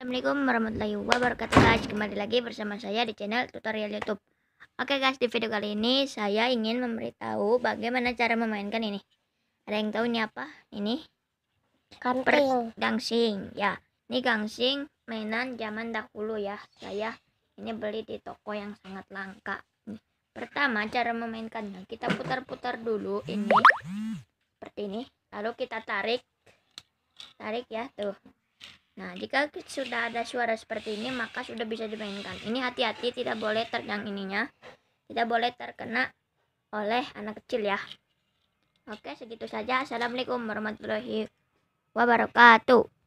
Assalamualaikum warahmatullahi wabarakatuh guys Kembali lagi bersama saya di channel tutorial youtube Oke guys di video kali ini saya ingin memberitahu bagaimana cara memainkan ini Ada yang tahu ini apa? Ini Kanting Gangsing ya Ini gangsing mainan zaman dahulu ya Saya ini beli di toko yang sangat langka Pertama cara memainkannya kita putar-putar dulu ini Seperti ini Lalu kita tarik Tarik ya tuh Nah, jika sudah ada suara seperti ini, maka sudah bisa dimainkan. Ini hati-hati, tidak boleh terjang ininya. Tidak boleh terkena oleh anak kecil ya. Oke, segitu saja. Assalamualaikum warahmatullahi wabarakatuh.